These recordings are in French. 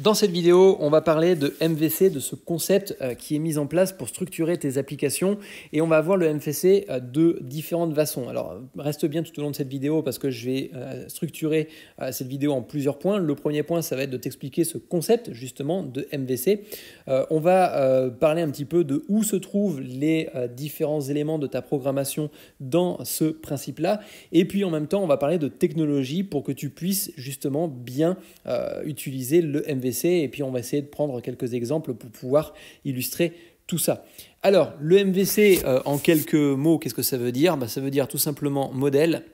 Dans cette vidéo, on va parler de MVC, de ce concept euh, qui est mis en place pour structurer tes applications et on va voir le MVC euh, de différentes façons. Alors, reste bien tout au long de cette vidéo parce que je vais euh, structurer cette vidéo en plusieurs points. Le premier point, ça va être de t'expliquer ce concept justement de MVC. On va parler un petit peu de où se trouvent les différents éléments de ta programmation dans ce principe-là et puis en même temps, on va parler de technologie pour que tu puisses justement bien utiliser le MVC et puis on va essayer de prendre quelques exemples pour pouvoir illustrer tout ça. Alors, le MVC, euh, en quelques mots, qu'est-ce que ça veut dire bah, Ça veut dire tout simplement modèle,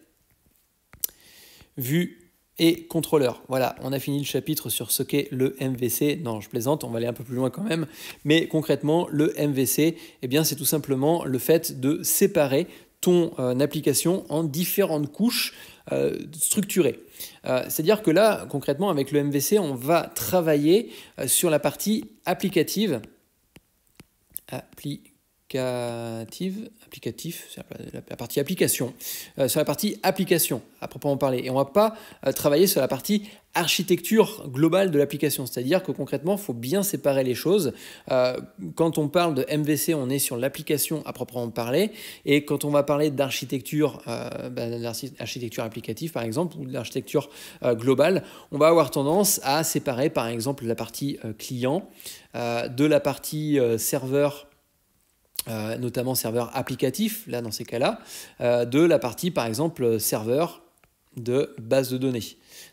vue et contrôleur. Voilà, on a fini le chapitre sur ce qu'est le MVC. Non, je plaisante, on va aller un peu plus loin quand même. Mais concrètement, le MVC, eh bien, c'est tout simplement le fait de séparer ton euh, application en différentes couches euh, structuré. Euh, c'est-à-dire que là, concrètement, avec le MVC, on va travailler euh, sur la partie applicative. Applicative applicatif, c'est la, partie application, euh, sur la partie application à proprement parler. Et on ne va pas euh, travailler sur la partie architecture globale de l'application, c'est-à-dire que concrètement, il faut bien séparer les choses. Euh, quand on parle de MVC, on est sur l'application à proprement parler, et quand on va parler d'architecture, bah, applicative par exemple, ou d'architecture globale, on va avoir tendance à séparer par exemple la partie client de la partie serveur euh, notamment serveur applicatif, là dans ces cas-là, euh, de la partie par exemple serveur de base de données.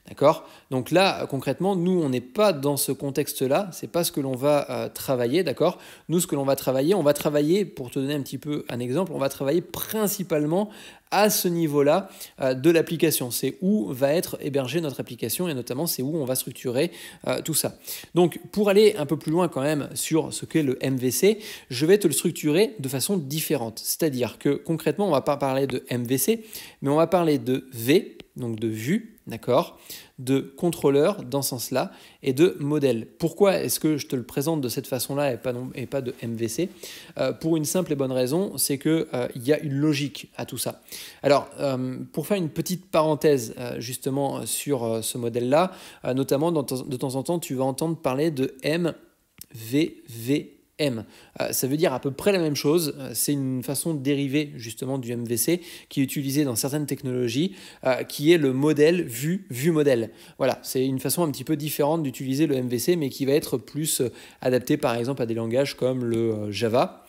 D'accord Donc là, euh, concrètement, nous, on n'est pas dans ce contexte-là, c'est pas ce que l'on va travailler, d'accord Nous, ce que l'on va travailler, on va travailler, pour te donner un petit peu un exemple, on va travailler principalement à ce niveau-là euh, de l'application. C'est où va être hébergée notre application et notamment c'est où on va structurer euh, tout ça. Donc pour aller un peu plus loin quand même sur ce qu'est le MVC, je vais te le structurer de façon différente. C'est-à-dire que concrètement, on va pas parler de MVC, mais on va parler de V, donc de vue, d'accord De contrôleur dans ce sens-là et de modèle. Pourquoi est-ce que je te le présente de cette façon-là et pas, de MVC euh, Pour une simple et bonne raison, c'est qu'il euh, y a une logique à tout ça. Alors, euh, pour faire une petite parenthèse justement sur ce modèle-là, notamment de temps en temps, tu vas entendre parler de MVV M. Euh, ça veut dire à peu près la même chose, euh, c'est une façon dérivée justement du MVC qui est utilisée dans certaines technologies, euh, qui est le modèle vue, vue modèle. Voilà, c'est une façon un petit peu différente d'utiliser le MVC, mais qui va être plus adapté par exemple à des langages comme le Java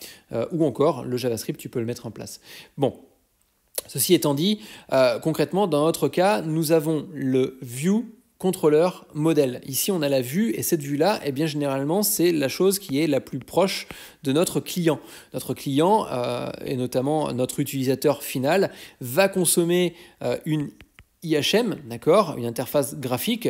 ou encore le JavaScript, tu peux le mettre en place. Bon, Ceci étant dit, concrètement, dans notre cas, nous avons le view contrôleur modèle. Ici, on a la vue et cette vue-là, et eh bien généralement, c'est la chose qui est la plus proche de notre client. Notre client euh, et notamment notre utilisateur final va consommer euh, une IHM, d'accord, une interface graphique.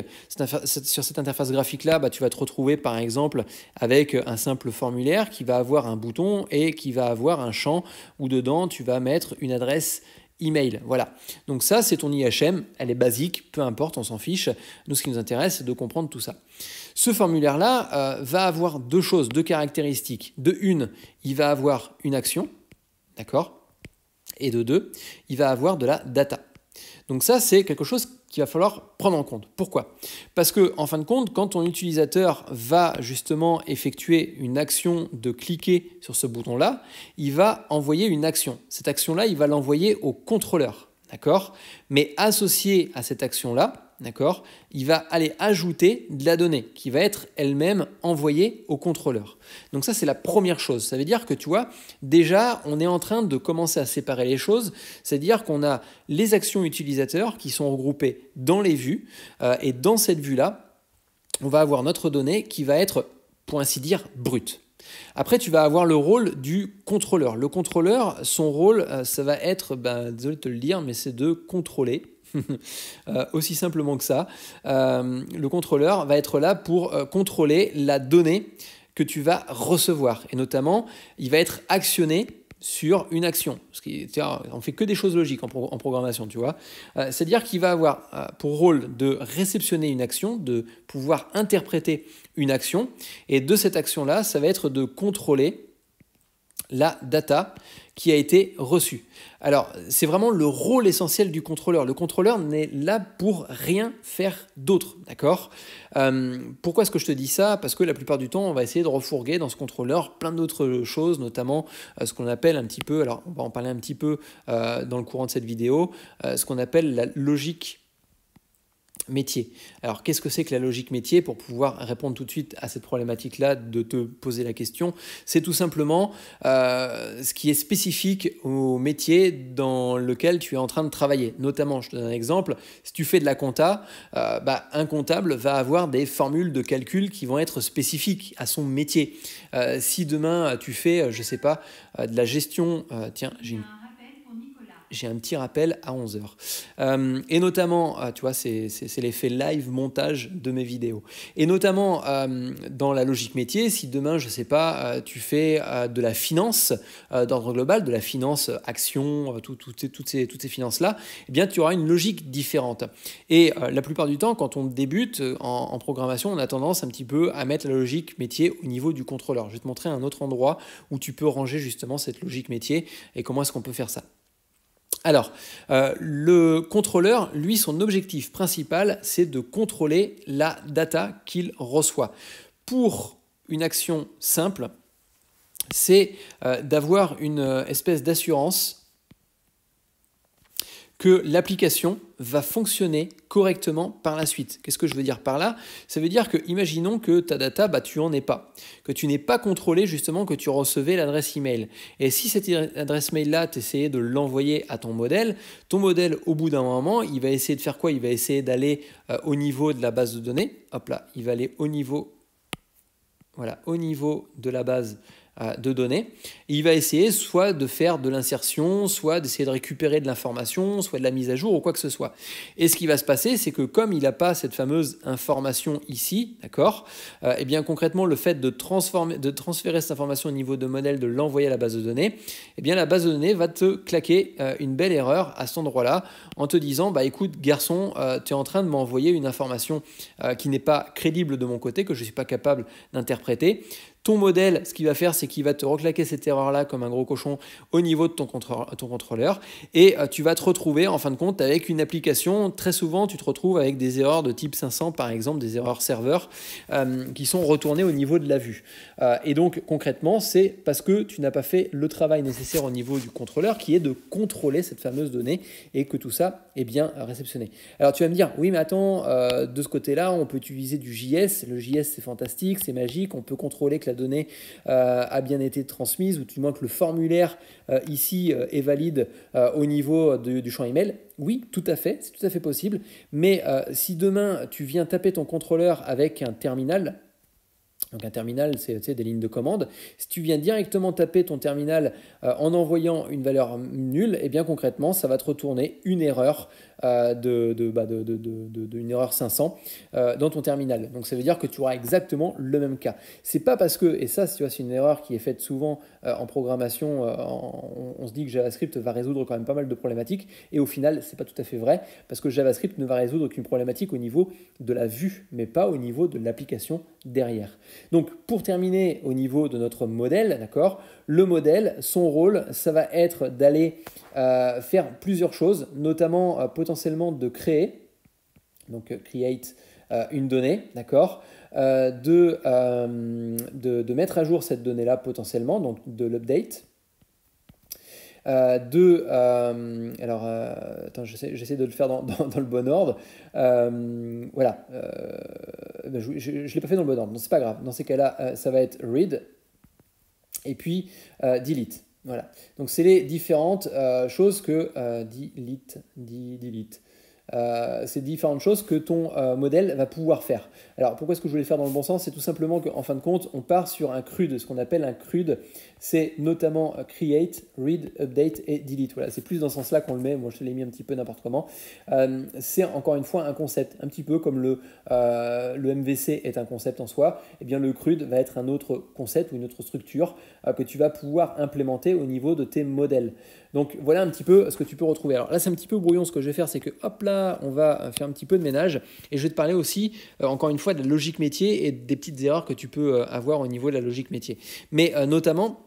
Sur cette interface graphique-là, bah, tu vas te retrouver par exemple avec un simple formulaire qui va avoir un bouton et qui va avoir un champ où dedans tu vas mettre une adresse email. Voilà. Donc ça, c'est ton IHM. Elle est basique, peu importe, on s'en fiche. Nous, ce qui nous intéresse, c'est de comprendre tout ça. Ce formulaire-là euh, va avoir deux choses, deux caractéristiques. De une, il va avoir une action, d'accord Et de deux, il va avoir de la data. Donc ça, c'est quelque chose qu'il va falloir prendre en compte. Pourquoi Parce que, en fin de compte, quand ton utilisateur va justement effectuer une action de cliquer sur ce bouton-là, il va envoyer une action. Cette action-là, il va l'envoyer au contrôleur. D'accord Mais associé à cette action-là, d'accord Il va aller ajouter de la donnée qui va être elle-même envoyée au contrôleur. Donc ça, c'est la première chose. Ça veut dire que, tu vois, déjà, on est en train de commencer à séparer les choses. C'est-à-dire qu'on a les actions utilisateurs qui sont regroupées dans les vues. Euh, et dans cette vue-là, on va avoir notre donnée qui va être, pour ainsi dire, brute. Après, tu vas avoir le rôle du contrôleur. Le contrôleur, son rôle, euh, ça va être, ben, désolé de te le dire, mais c'est de contrôler Euh, aussi simplement que ça. Euh, le contrôleur va être là pour euh, contrôler la donnée que tu vas recevoir. Et notamment, il va être actionné sur une action. On on fait que des choses logiques en, programmation, tu vois. C'est-à-dire qu'il va avoir pour rôle de réceptionner une action, de pouvoir interpréter une action, et de cette action-là, ça va être de contrôler la data qui a été reçue. Alors, c'est vraiment le rôle essentiel du contrôleur. Le contrôleur n'est là pour rien faire d'autre, d'accord euh, Pourquoi est-ce que je te dis ça Parce que la plupart du temps, on va essayer de refourguer dans ce contrôleur plein d'autres choses, notamment euh, ce qu'on appelle un petit peu, alors on va en parler un petit peu euh, dans le courant de cette vidéo, ce qu'on appelle la logique métier. Alors qu'est-ce que c'est que la logique métier Pour pouvoir répondre tout de suite à cette problématique-là, de te poser la question, c'est tout simplement euh, ce qui est spécifique au métier dans lequel tu es en train de travailler. Notamment, je te donne un exemple, si tu fais de la compta, euh, bah, un comptable va avoir des formules de calcul qui vont être spécifiques à son métier. Euh, si demain tu fais, je ne sais pas, de la gestion, tiens, j'ai une j'ai un petit rappel à 11h. Euh, et notamment, ah, tu vois, c'est l'effet live montage de mes vidéos. Et notamment, euh, dans la logique métier, si demain, je ne sais pas, euh, tu fais de la finance d'ordre global, de la finance action, toutes ces, toutes ces finances-là, eh bien, tu auras une logique différente. Et la plupart du temps, quand on débute en, programmation, on a tendance un petit peu à mettre la logique métier au niveau du contrôleur. Je vais te montrer un autre endroit où tu peux ranger justement cette logique métier et comment est-ce qu'on peut faire ça. Alors, euh, le contrôleur, lui, son objectif principal, c'est de contrôler la data qu'il reçoit. Pour une action simple, c'est euh, d'avoir une euh, espèce d'assurance que l'application va fonctionner correctement par la suite. Qu'est-ce que je veux dire par là Ça veut dire que, imaginons que ta data, bah, tu n'en es pas, que tu n'es pas contrôlé justement que tu recevais l'adresse email. Et si cette adresse mail-là, tu essayais de l'envoyer à ton modèle, ton modèle, au bout d'un moment, il va essayer de faire quoi Il va essayer d'aller euh, au niveau de la base de données. Hop là, il va aller au niveau, voilà, au niveau de la base euh, de données. il va essayer soit de faire de l'insertion, soit d'essayer de récupérer de l'information, soit de la mise à jour ou quoi que ce soit. Et ce qui va se passer, c'est que comme il n'a pas cette fameuse information ici, d'accord, et euh, eh bien concrètement le fait de, transformer, de transférer cette information au niveau de modèle, de l'envoyer à la base de données, et eh bien la base de données va te claquer euh, une belle erreur à cet endroit-là en te disant bah écoute garçon, tu es en train de m'envoyer une information qui n'est pas crédible de mon côté, que je ne suis pas capable d'interpréter. Ton modèle, ce qu'il va faire, c'est qu'il va te reclaquer cette erreur-là comme un gros cochon au niveau de ton, contrôleur et euh, tu vas te retrouver en fin de compte avec une application. Très souvent, tu te retrouves avec des erreurs de type 500, par exemple, des erreurs serveur euh, qui sont retournées au niveau de la vue. Euh, et donc, concrètement, c'est parce que tu n'as pas fait le travail nécessaire au niveau du contrôleur qui est de contrôler cette fameuse donnée et que tout ça est bien réceptionné. Alors, tu vas me dire, oui, mais attends, de ce côté-là, on peut utiliser du JS. Le JS, c'est fantastique, c'est magique, on peut contrôler que la données euh, a bien été transmise, ou du moins que le formulaire euh, ici euh, est valide au niveau du champ email. Oui, tout à fait, c'est tout à fait possible. Mais si demain tu viens taper ton contrôleur avec un terminal, donc un terminal, c'est des lignes de commande. Si tu viens directement taper ton terminal euh, en envoyant une valeur nulle, et eh bien concrètement, ça va te retourner une erreur euh, bah, de, une erreur 500 euh, dans ton terminal. Donc ça veut dire que tu auras exactement le même cas. C'est pas parce que et ça, tu vois, c'est une erreur qui est faite souvent en programmation. on, se dit que JavaScript va résoudre quand même pas mal de problématiques, et au final, c'est pas tout à fait vrai parce que JavaScript ne va résoudre qu'une problématique au niveau de la vue, mais pas au niveau de l'application derrière. Donc pour terminer au niveau de notre modèle, le modèle, son rôle, ça va être d'aller euh, faire plusieurs choses, notamment euh, potentiellement de créer, donc euh, create une donnée, d'accord, de, de, mettre à jour cette donnée-là potentiellement, donc de l'update, euh, de... Euh, alors, euh, attends, j'essaie de le faire dans, dans, le bon ordre. Euh, voilà. Bah, je ne l'ai pas fait dans le bon ordre, donc c'est pas grave. Dans ces cas-là, ça va être read et puis delete. Voilà. Donc, c'est les différentes choses que delete, delete ces euh, c'est différentes choses que ton euh, modèle va pouvoir faire. Alors pourquoi est-ce que je voulais faire dans le bon sens C'est tout simplement qu'en fin de compte, on part sur un CRUD. Ce qu'on appelle un CRUD, c'est notamment euh, Create, Read, Update et Delete. Voilà, c'est plus dans ce sens-là qu'on le met. Moi, je l'ai mis un petit peu n'importe comment. c'est encore une fois un concept, un petit peu comme le, le MVC est un concept en soi. Et eh bien, le CRUD va être un autre concept ou une autre structure que tu vas pouvoir implémenter au niveau de tes modèles. Donc voilà un petit peu ce que tu peux retrouver. Alors là, c'est un petit peu brouillon. Ce que je vais faire, c'est que hop là, on va euh, faire un petit peu de ménage et je vais te parler aussi, euh, encore une fois, de la logique métier et des petites erreurs que tu peux euh, avoir au niveau de la logique métier. Mais notamment,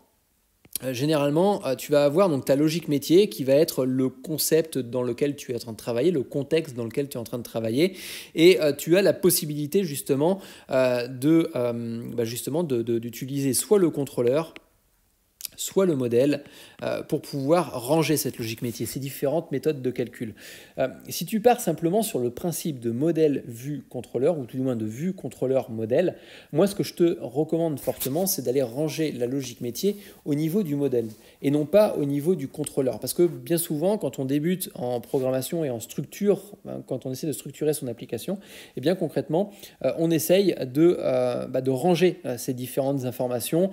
généralement, tu vas avoir donc ta logique métier qui va être le concept dans lequel tu es en train de travailler, le contexte dans lequel tu es en train de travailler, et tu as la possibilité justement de bah, justement d'utiliser soit le contrôleur soit le modèle euh, pour pouvoir ranger cette logique métier, ces différentes méthodes de calcul. Euh, si tu pars simplement sur le principe de modèle vue contrôleur, ou tout du moins de vue contrôleur modèle, moi ce que je te recommande fortement, c'est d'aller ranger la logique métier au niveau du modèle et non pas au niveau du contrôleur. Parce que bien souvent, quand on débute en programmation et en structure, ben, quand on essaie de structurer son application, eh bien concrètement, euh, on essaye de, bah, de ranger ces différentes informations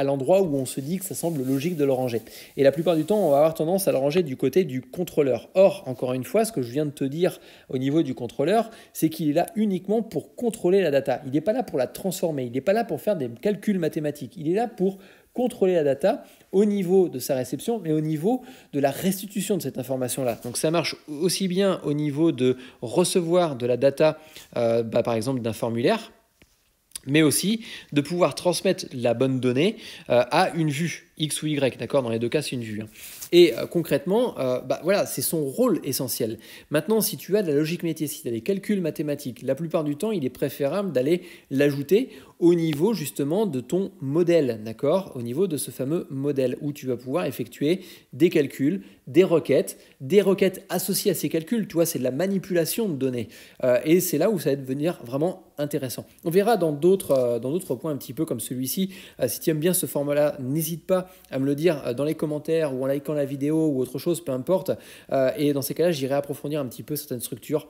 à l'endroit où on se dit que ça semble logique de le ranger. Et la plupart du temps, on va avoir tendance à le ranger du côté du contrôleur. Or, encore une fois, ce que je viens de te dire au niveau du contrôleur, c'est qu'il est là uniquement pour contrôler la data. Il n'est pas là pour la transformer, il n'est pas là pour faire des calculs mathématiques, il est là pour contrôler la data au niveau de sa réception, mais au niveau de la restitution de cette information-là. Donc ça marche aussi bien au niveau de recevoir de la data, euh, bah, par exemple, d'un formulaire mais aussi de pouvoir transmettre la bonne donnée euh, à une vue X ou Y, d'accord Dans les deux cas, c'est une vue. Hein. Et euh, concrètement, euh, bah, voilà, c'est son rôle essentiel. Maintenant, si tu as de la logique métier, si tu as des calculs mathématiques, la plupart du temps, il est préférable d'aller l'ajouter au niveau justement de ton modèle, d'accord Au niveau de ce fameux modèle où tu vas pouvoir effectuer des calculs, des requêtes, des requêtes associées à ces calculs. Tu vois, c'est de la manipulation de données. Euh, et c'est là où ça va devenir vraiment intéressant. On verra dans d'autres points un petit peu comme celui-ci. si tu aimes bien ce format-là, n'hésite pas à me le dire euh, dans les commentaires ou en likant la vidéo ou autre chose, peu importe. Euh, et dans ces cas-là, j'irai approfondir un petit peu certaines structures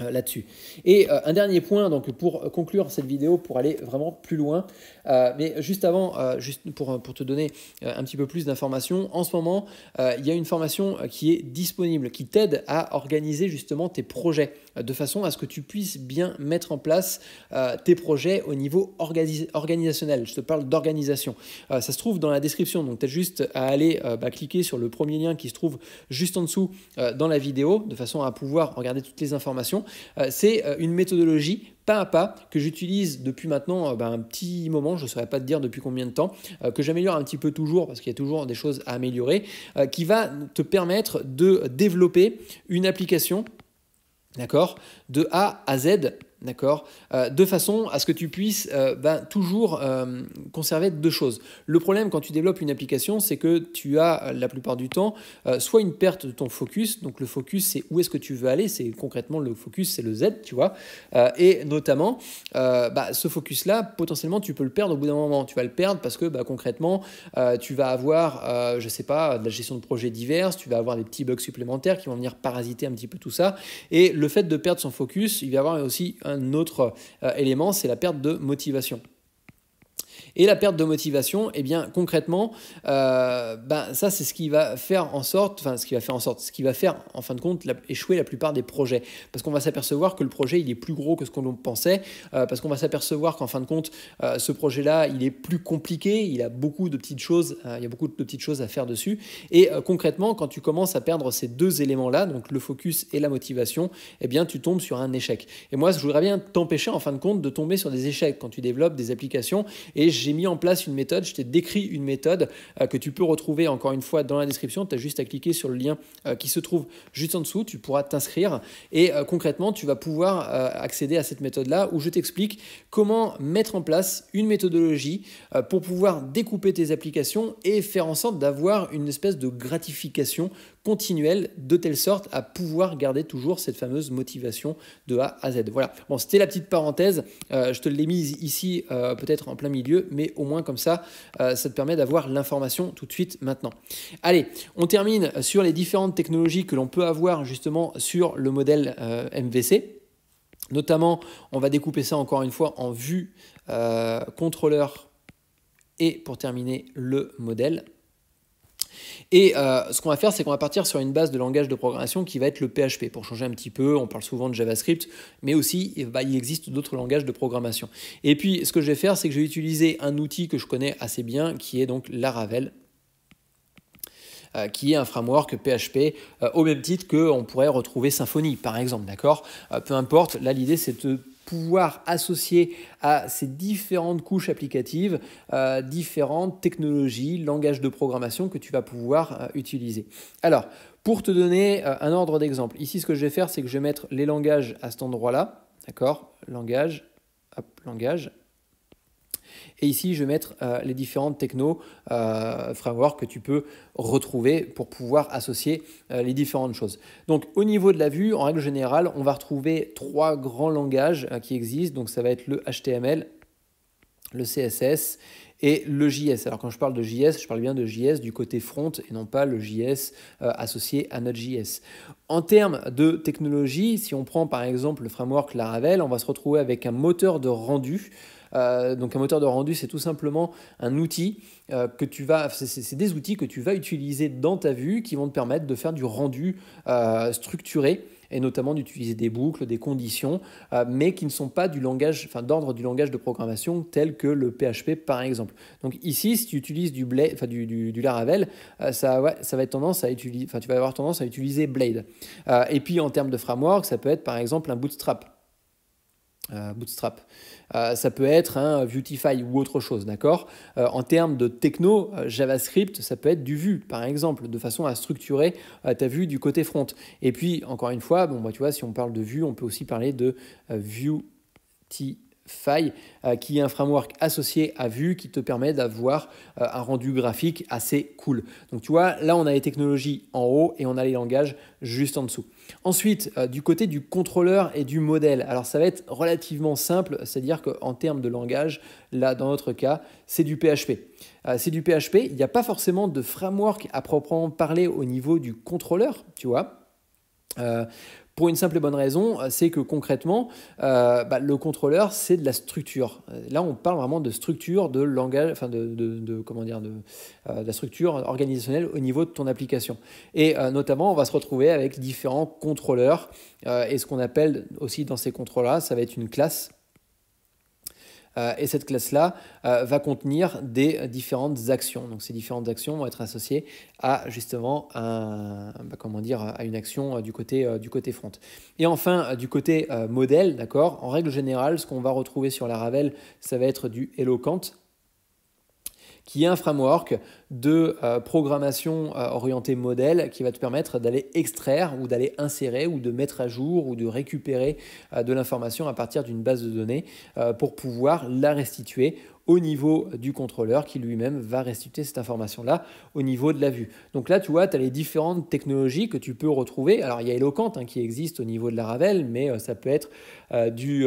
euh, là-dessus. Et euh, un dernier point, donc pour conclure cette vidéo, pour aller vraiment plus loin, euh, mais juste avant, juste pour, pour, te donner un petit peu plus d'informations, en ce moment, il y a une formation qui est disponible, qui t'aide à organiser justement tes projets, de façon à ce que tu puisses bien mettre en place tes projets au niveau organisationnel. Je te parle d'organisation. ça se trouve dans la description, donc tu as juste à aller bah, cliquer sur le premier lien qui se trouve juste en dessous dans la vidéo, de façon à pouvoir regarder toutes les informations. Euh, c'est euh, une méthodologie pas à pas que j'utilise depuis maintenant euh, ben, un petit moment, je ne saurais pas te dire depuis combien de temps, que j'améliore un petit peu toujours parce qu'il y a toujours des choses à améliorer, qui va te permettre de développer une application, d'accord, de A à Z d'accord euh, De façon à ce que tu puisses euh, ben, toujours euh, conserver deux choses. Le problème quand tu développes une application, c'est que tu as la plupart du temps soit une perte de ton focus, donc le focus c'est où est-ce que tu veux aller, c'est concrètement le focus c'est le Z, tu vois, et notamment ben, ce focus-là, potentiellement tu peux le perdre au bout d'un moment, tu vas le perdre parce que ben, concrètement tu vas avoir, je ne sais pas, de la gestion de projets diverses, tu vas avoir des petits bugs supplémentaires qui vont venir parasiter un petit peu tout ça, et le fait de perdre son focus, il va y avoir aussi un autre euh, élément, c'est la perte de motivation. Et la perte de motivation, et eh bien concrètement, euh, ben, ça c'est ce qui va faire en sorte, enfin ce qui va faire en sorte, ce qui va faire en fin de compte échouer la plupart des projets. Parce qu'on va s'apercevoir que le projet il est plus gros que ce qu'on pensait, euh, parce qu'on va s'apercevoir qu'en fin de compte, euh, ce projet-là il est plus compliqué, il a beaucoup de petites choses, hein, il y a beaucoup de petites choses à faire dessus. Et concrètement, quand tu commences à perdre ces deux éléments-là, donc le focus et la motivation, eh bien tu tombes sur un échec. Et moi, je voudrais bien t'empêcher en fin de compte de tomber sur des échecs quand tu développes des applications. Et mis en place une méthode, je t'ai décrit une méthode euh, que tu peux retrouver encore une fois dans la description. Tu as juste à cliquer sur le lien euh, qui se trouve juste en dessous, tu pourras t'inscrire et euh, concrètement, tu vas pouvoir accéder à cette méthode-là où je t'explique comment mettre en place une méthodologie pour pouvoir découper tes applications et faire en sorte d'avoir une espèce de gratification continuelle de telle sorte à pouvoir garder toujours cette fameuse motivation de A à Z. Voilà, bon, c'était la petite parenthèse, je te l'ai mise ici peut-être en plein milieu, mais au moins comme ça, euh, ça te permet d'avoir l'information tout de suite maintenant. Allez, on termine sur les différentes technologies que l'on peut avoir justement sur le modèle euh, MVC. Notamment, on va découper ça encore une fois en vue, euh, contrôleur et pour terminer le modèle. Et euh, ce qu'on va faire, c'est qu'on va partir sur une base de langage de programmation qui va être le PHP. Pour changer un petit peu, on parle souvent de JavaScript, mais aussi il existe d'autres langages de programmation. Et puis ce que je vais faire, c'est que je vais utiliser un outil que je connais assez bien, qui est donc Laravel euh, qui est un framework PHP euh, au même titre qu'on pourrait retrouver Symfony par exemple, d'accord Peu importe, là l'idée c'est de pouvoir associer à ces différentes couches applicatives euh, différentes technologies, langages de programmation que tu vas pouvoir euh, utiliser. Alors, pour te donner euh, un ordre d'exemple, ici ce que je vais faire, c'est que je vais mettre les langages à cet endroit-là, d'accord Langage, hop, langage, et ici, je vais mettre euh, les différentes techno euh, frameworks que tu peux retrouver pour pouvoir associer euh, les différentes choses. Donc, au niveau de la vue, en règle générale, on va retrouver trois grands langages euh, qui existent. Donc, ça va être le HTML, le CSS et le JS. Alors quand je parle de JS, je parle bien de JS du côté front et non pas le JS associé à notre JS. En termes de technologie, si on prend par exemple le framework Laravel, on va se retrouver avec un moteur de rendu euh, donc un moteur de rendu, c'est tout simplement un outil euh, que tu vas, c'est des outils que tu vas utiliser dans ta vue qui vont te permettre de faire du rendu euh, structuré et notamment d'utiliser des boucles, des conditions, mais qui ne sont pas du langage, enfin d'ordre du langage de programmation tel que le PHP par exemple. Donc ici, si tu utilises du, Laravel, ça, va tendance à tu vas avoir tendance à utiliser Blade. et puis en termes de framework, ça peut être par exemple un Bootstrap. Euh, bootstrap. Euh, ça peut être un hein, ou autre chose, d'accord euh, En termes de techno, JavaScript, ça peut être du Vue, par exemple, de façon à structurer ta vue du côté front. Et puis, encore une fois, bon, bah, tu vois, si on parle de Vue, on peut aussi parler de Vuetify qui est un framework associé à Vue qui te permet d'avoir un rendu graphique assez cool. Donc tu vois, là on a les technologies en haut et on a les langages juste en dessous. Ensuite, euh, du côté du contrôleur et du modèle, alors ça va être relativement simple, c'est-à-dire qu'en termes de langage, là dans notre cas, c'est du PHP. Euh, c'est du PHP, il n'y a pas forcément de framework à proprement parler au niveau du contrôleur, tu vois. Euh, pour une simple et bonne raison, euh, c'est que concrètement, euh, bah, le contrôleur, c'est de la structure. Euh, là, on parle vraiment de structure, de langage, enfin de, comment dire, de, la structure organisationnelle au niveau de ton application. Et notamment, on va se retrouver avec différents contrôleurs. et ce qu'on appelle aussi dans ces contrôles-là, ça va être une classe euh, et cette classe-là euh, va contenir des différentes actions. Donc ces différentes actions vont être associées à justement bah, comment dire, à une action euh, du côté, front. Et enfin, du côté modèle, d'accord, en règle générale, ce qu'on va retrouver sur la Ravel, ça va être du Eloquent, qui est un framework de euh, programmation euh, orientée modèle qui va te permettre d'aller extraire ou d'aller insérer ou de mettre à jour ou de récupérer euh, de l'information à partir d'une base de données pour pouvoir la restituer au niveau du contrôleur qui lui-même va restituer cette information-là au niveau de la vue. Donc là, tu vois, tu as les différentes technologies que tu peux retrouver. Alors, il y a Eloquent hein, qui existe au niveau de la Ravel, mais ça peut être du,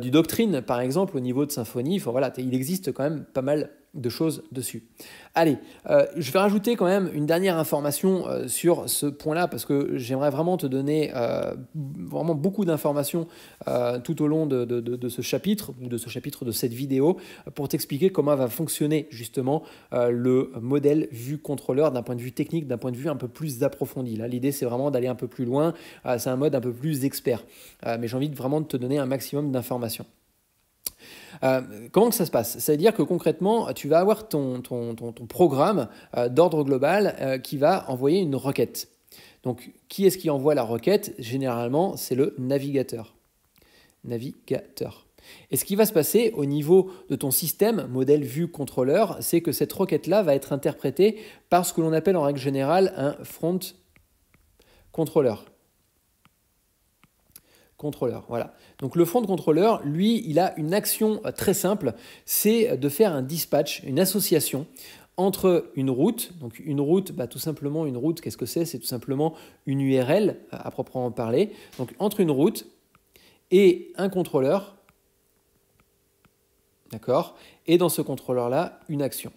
du Doctrine, par exemple, au niveau de Symfony. Enfin, voilà, il existe quand même pas mal de choses dessus. Allez, euh, je vais rajouter quand même une dernière information euh, sur ce point-là parce que j'aimerais vraiment te donner euh, vraiment beaucoup d'informations tout au long de, ce chapitre ou de ce chapitre de cette vidéo pour t'expliquer comment va fonctionner justement le modèle vue contrôleur d'un point de vue technique, d'un point de vue un peu plus approfondi. Là, l'idée c'est vraiment d'aller un peu plus loin, c'est un mode un peu plus expert, mais j'ai envie de vraiment de te donner un maximum d'informations. Euh, comment que ça se passe C'est-à-dire que concrètement, tu vas avoir ton, ton, programme euh, d'ordre global euh, qui va envoyer une requête. Donc, qui est-ce qui envoie la requête Généralement, c'est le navigateur. Navigateur. Et ce qui va se passer au niveau de ton système, modèle vue contrôleur, c'est que cette requête-là va être interprétée par ce que l'on appelle en règle générale un front contrôleur contrôleur. Voilà. Donc le front contrôleur, lui, il a une action euh, très simple, c'est euh, de faire un dispatch, une association entre une route, donc une route, bah, tout simplement une route, qu'est-ce que c'est C'est tout simplement une URL à proprement parler. Donc entre une route et un contrôleur, d'accord Et dans ce contrôleur-là, une action.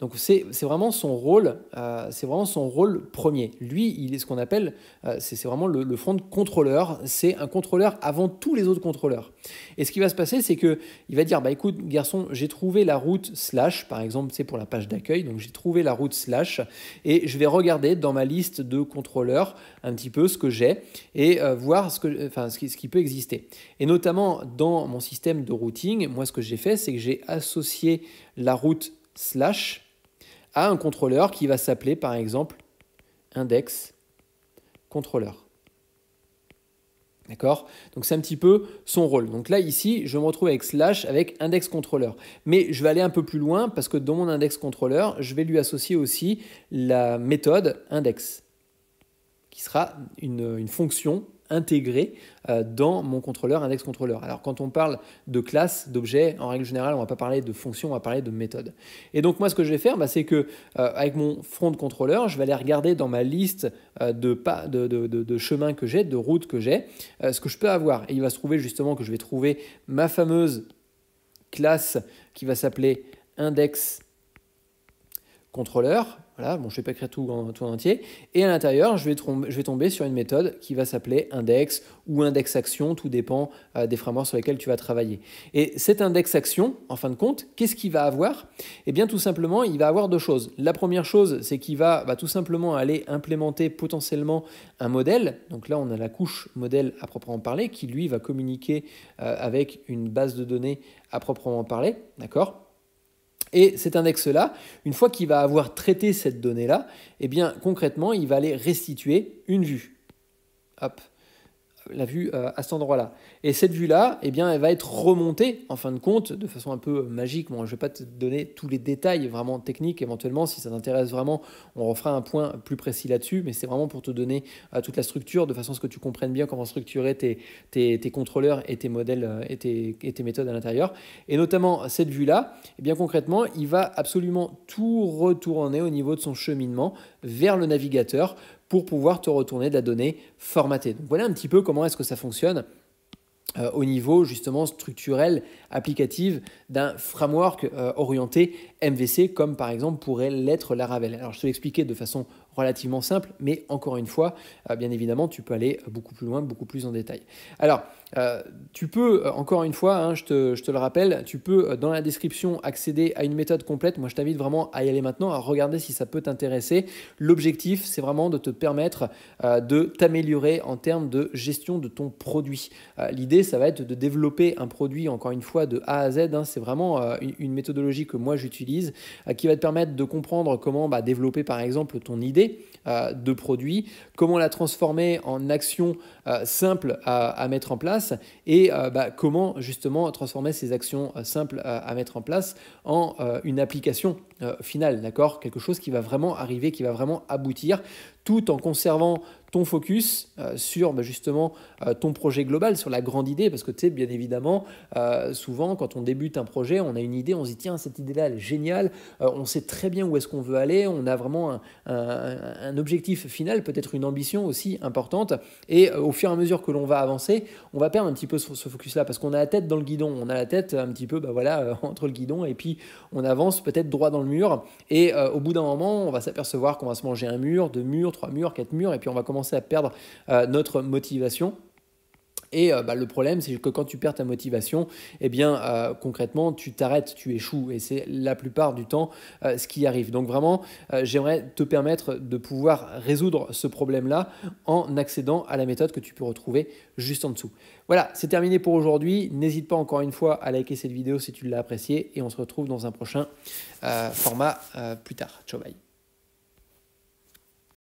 Donc c'est vraiment son rôle, euh, c'est vraiment son rôle premier. Lui, il est ce qu'on appelle, euh, c'est vraiment le, front contrôleur. C'est un contrôleur avant tous les autres contrôleurs. Et ce qui va se passer, c'est que il va dire, bah écoute, garçon, j'ai trouvé la route slash, par exemple, c'est pour la page d'accueil, donc j'ai trouvé la route slash, et je vais regarder dans ma liste de contrôleurs un petit peu ce que j'ai et euh, voir ce que, enfin, ce qui peut exister. Et notamment dans mon système de routing, moi, ce que j'ai fait, c'est que j'ai associé la route slash à un contrôleur qui va s'appeler par exemple index contrôleur. D'accord Donc c'est un petit peu son rôle. Donc là ici, je me retrouve avec slash avec index contrôleur Mais je vais aller un peu plus loin parce que dans mon index contrôleur je vais lui associer aussi la méthode index qui sera une, une fonction intégré euh, dans mon contrôleur, index contrôleur. Alors quand on parle de classe, d'objet, en règle générale, on ne va pas parler de fonction, on va parler de méthode. Et donc moi, ce que je vais faire, bah, c'est que euh, avec mon front contrôleur, je vais aller regarder dans ma liste euh, de, pas, de, chemins que j'ai, de routes que j'ai, ce que je peux avoir. Et il va se trouver justement que je vais trouver ma fameuse classe qui va s'appeler index contrôleur voilà, bon, je ne vais pas écrire tout en, tout entier. Et à l'intérieur, je, vais tomber, sur une méthode qui va s'appeler index ou index action, tout dépend euh, des frameworks sur lesquels tu vas travailler. Et cet index action, en fin de compte, qu'est-ce qu'il va avoir Eh bien, tout simplement, il va avoir deux choses. La première chose, c'est qu'il va tout simplement aller implémenter potentiellement un modèle. Donc là, on a la couche modèle à proprement parler qui, lui, va communiquer euh, avec une base de données à proprement parler. D'accord et cet index-là, une fois qu'il va avoir traité cette donnée-là, eh bien concrètement, il va aller restituer une vue. Hop la vue euh, à cet endroit-là. Et cette vue-là, eh bien, elle va être remontée, en fin de compte, de façon un peu euh, magique. Bon, je ne vais pas te donner tous les détails vraiment techniques, éventuellement, si ça t'intéresse vraiment, on refera un point plus précis là-dessus, mais c'est vraiment pour te donner euh, toute la structure, de façon à ce que tu comprennes bien comment structurer tes, contrôleurs et tes modèles et tes, méthodes à l'intérieur. Et notamment, cette vue-là, eh bien, concrètement, il va absolument tout retourner au niveau de son cheminement vers le navigateur pour pouvoir te retourner de la donnée formatée. Donc voilà un petit peu comment est-ce que ça fonctionne euh, au niveau justement structurel, applicatif d'un framework euh, orienté MVC comme par exemple pourrait l'être Laravel. Alors je te l'expliquais de façon relativement simple, mais encore une fois, euh, bien évidemment, tu peux aller beaucoup plus loin, beaucoup plus en détail. Alors, euh, tu peux, euh, encore une fois, hein, je, te, le rappelle, tu peux dans la description accéder à une méthode complète. Moi, je t'invite vraiment à y aller maintenant, à regarder si ça peut t'intéresser. L'objectif, c'est vraiment de te permettre de t'améliorer en termes de gestion de ton produit. L'idée, ça va être de développer un produit, encore une fois, de A à Z. Hein. c'est vraiment une méthodologie que moi j'utilise qui va te permettre de comprendre comment bah, développer, par exemple, ton idée euh, de produits, comment la transformer en action euh, simple à, mettre en place et euh, bah, comment justement transformer ces actions simples à mettre en place en une application finale, d'accord Quelque chose qui va vraiment arriver, qui va vraiment aboutir tout en conservant ton focus euh, sur bah, justement euh, ton projet global, sur la grande idée, parce que tu sais, bien évidemment, euh, souvent quand on débute un projet, on a une idée, on se dit tiens, cette idée-là, elle est géniale, on sait très bien où est-ce qu'on veut aller, on a vraiment un, objectif final, peut-être une ambition aussi importante, et au fur et à mesure que l'on va avancer, on va perdre un petit peu ce, focus-là, parce qu'on a la tête dans le guidon, on a la tête un petit peu, bah, voilà, entre le guidon, et puis on avance peut-être droit dans le mur, et au bout d'un moment, on va s'apercevoir qu'on va se manger un mur, deux murs, trois murs, quatre murs, et puis on va commencer à perdre euh, notre motivation. Et euh, bah, le problème, c'est que quand tu perds ta motivation, eh bien, euh, concrètement, tu t'arrêtes, tu échoues. Et c'est la plupart du temps ce qui arrive. Donc vraiment, j'aimerais te permettre de pouvoir résoudre ce problème-là en accédant à la méthode que tu peux retrouver juste en dessous. Voilà, c'est terminé pour aujourd'hui. N'hésite pas encore une fois à liker cette vidéo si tu l'as appréciée. Et on se retrouve dans un prochain format plus tard. Ciao, bye.